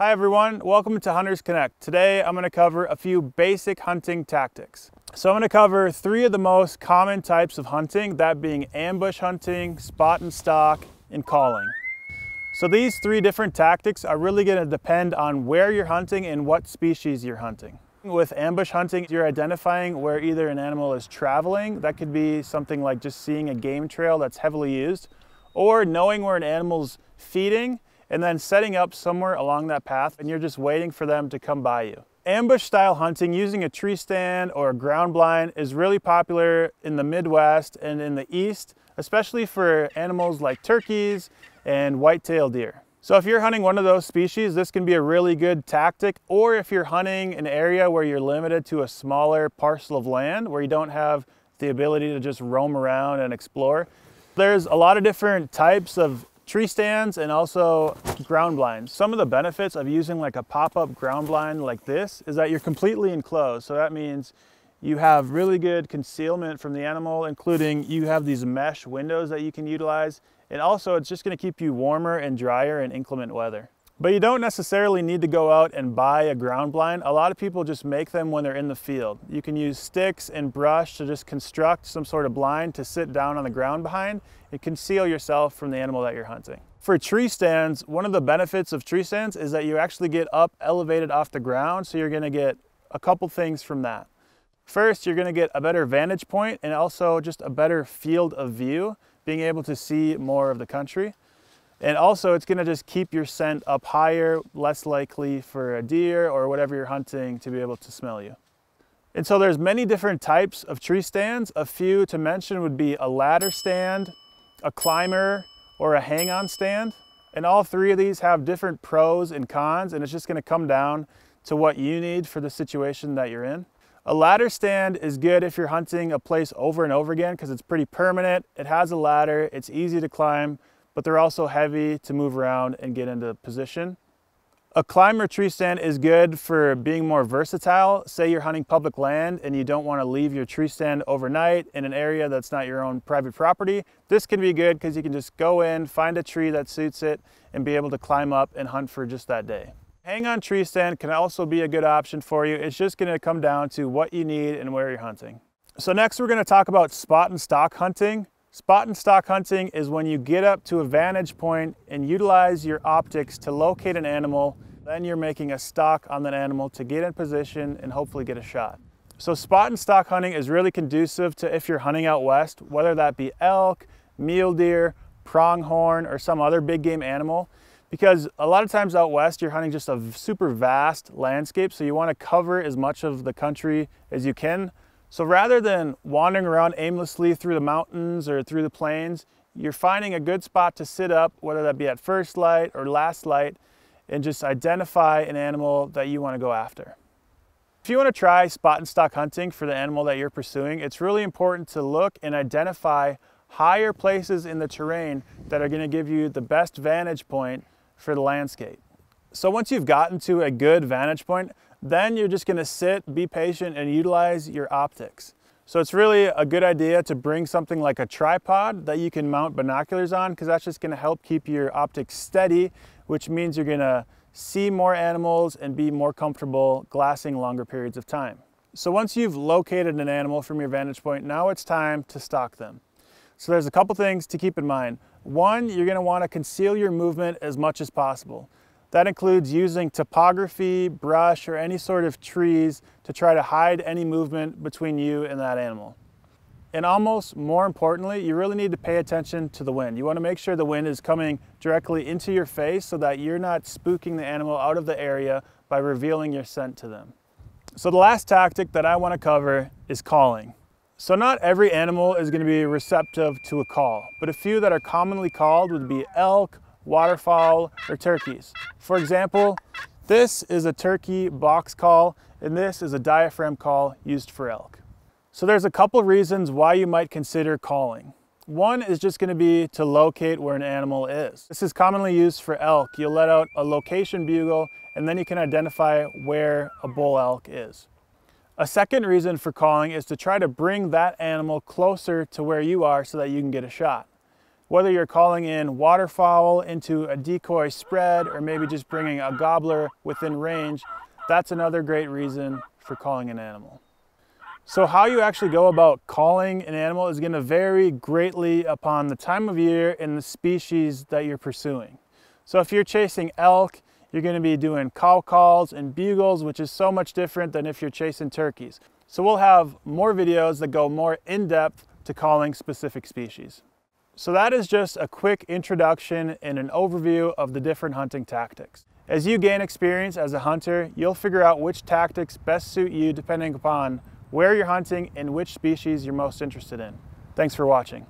Hi everyone, welcome to Hunters Connect. Today I'm gonna to cover a few basic hunting tactics. So I'm gonna cover three of the most common types of hunting, that being ambush hunting, spot and stalk, and calling. So these three different tactics are really gonna depend on where you're hunting and what species you're hunting. With ambush hunting, you're identifying where either an animal is traveling, that could be something like just seeing a game trail that's heavily used, or knowing where an animal's feeding, and then setting up somewhere along that path and you're just waiting for them to come by you. Ambush style hunting using a tree stand or a ground blind is really popular in the Midwest and in the East, especially for animals like turkeys and white-tailed deer. So if you're hunting one of those species, this can be a really good tactic. Or if you're hunting an area where you're limited to a smaller parcel of land where you don't have the ability to just roam around and explore, there's a lot of different types of tree stands and also ground blinds. Some of the benefits of using like a pop-up ground blind like this is that you're completely enclosed. So that means you have really good concealment from the animal, including you have these mesh windows that you can utilize. And also it's just gonna keep you warmer and drier in inclement weather. But you don't necessarily need to go out and buy a ground blind. A lot of people just make them when they're in the field. You can use sticks and brush to just construct some sort of blind to sit down on the ground behind and conceal yourself from the animal that you're hunting. For tree stands, one of the benefits of tree stands is that you actually get up elevated off the ground, so you're gonna get a couple things from that. First, you're gonna get a better vantage point and also just a better field of view, being able to see more of the country. And also it's gonna just keep your scent up higher, less likely for a deer or whatever you're hunting to be able to smell you. And so there's many different types of tree stands. A few to mention would be a ladder stand, a climber, or a hang-on stand. And all three of these have different pros and cons, and it's just gonna come down to what you need for the situation that you're in. A ladder stand is good if you're hunting a place over and over again because it's pretty permanent. It has a ladder, it's easy to climb, but they're also heavy to move around and get into position. A climber tree stand is good for being more versatile. Say you're hunting public land and you don't want to leave your tree stand overnight in an area that's not your own private property. This can be good because you can just go in, find a tree that suits it, and be able to climb up and hunt for just that day. Hang-on tree stand can also be a good option for you. It's just going to come down to what you need and where you're hunting. So next we're going to talk about spot and stock hunting. Spot and stock hunting is when you get up to a vantage point and utilize your optics to locate an animal, then you're making a stock on that animal to get in position and hopefully get a shot. So spot and stock hunting is really conducive to if you're hunting out west, whether that be elk, mule deer, pronghorn, or some other big game animal. Because a lot of times out west, you're hunting just a super vast landscape, so you wanna cover as much of the country as you can so rather than wandering around aimlessly through the mountains or through the plains, you're finding a good spot to sit up, whether that be at first light or last light, and just identify an animal that you want to go after. If you want to try spot and stock hunting for the animal that you're pursuing, it's really important to look and identify higher places in the terrain that are going to give you the best vantage point for the landscape. So once you've gotten to a good vantage point, then you're just gonna sit, be patient, and utilize your optics. So it's really a good idea to bring something like a tripod that you can mount binoculars on because that's just gonna help keep your optics steady, which means you're gonna see more animals and be more comfortable glassing longer periods of time. So once you've located an animal from your vantage point, now it's time to stalk them. So there's a couple things to keep in mind. One, you're gonna to want to conceal your movement as much as possible. That includes using topography, brush, or any sort of trees to try to hide any movement between you and that animal. And almost more importantly, you really need to pay attention to the wind. You wanna make sure the wind is coming directly into your face so that you're not spooking the animal out of the area by revealing your scent to them. So the last tactic that I wanna cover is calling. So not every animal is gonna be receptive to a call, but a few that are commonly called would be elk, waterfowl, or turkeys. For example, this is a turkey box call, and this is a diaphragm call used for elk. So there's a couple reasons why you might consider calling. One is just gonna be to locate where an animal is. This is commonly used for elk. You'll let out a location bugle and then you can identify where a bull elk is. A second reason for calling is to try to bring that animal closer to where you are so that you can get a shot. Whether you're calling in waterfowl into a decoy spread or maybe just bringing a gobbler within range, that's another great reason for calling an animal. So how you actually go about calling an animal is gonna vary greatly upon the time of year and the species that you're pursuing. So if you're chasing elk, you're gonna be doing cow calls and bugles, which is so much different than if you're chasing turkeys. So we'll have more videos that go more in depth to calling specific species. So that is just a quick introduction and an overview of the different hunting tactics. As you gain experience as a hunter, you'll figure out which tactics best suit you depending upon where you're hunting and which species you're most interested in. Thanks for watching.